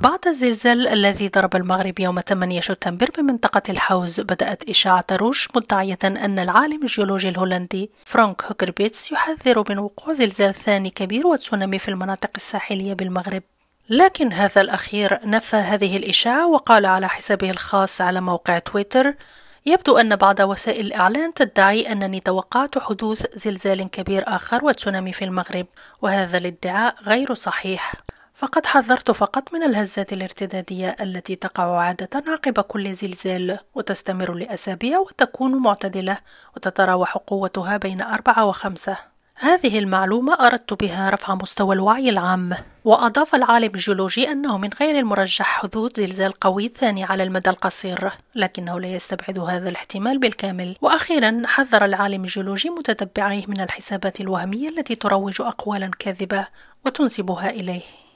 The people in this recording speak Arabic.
بعد الزلزال الذي ضرب المغرب يوم 8 شتنبر بمنطقة الحوز بدأت إشاعة روش مدعية أن العالم الجيولوجي الهولندي فرانك هوكربيتس يحذر من وقوع زلزال ثاني كبير وتسونامي في المناطق الساحلية بالمغرب لكن هذا الأخير نفى هذه الإشاعة وقال على حسابه الخاص على موقع تويتر يبدو أن بعض وسائل الإعلام تدعي أنني توقعت حدوث زلزال كبير آخر وتسونامي في المغرب وهذا الادعاء غير صحيح فقد حذرت فقط من الهزات الارتدادية التي تقع عادة عقب كل زلزال وتستمر لأسابيع وتكون معتدلة وتتراوح قوتها بين أربعة وخمسة هذه المعلومة أردت بها رفع مستوى الوعي العام وأضاف العالم الجيولوجي أنه من غير المرجح حدوث زلزال قوي ثاني على المدى القصير لكنه لا يستبعد هذا الاحتمال بالكامل وأخيرا حذر العالم الجيولوجي متتبعيه من الحسابات الوهمية التي تروج أقوالا كاذبة وتنسبها إليه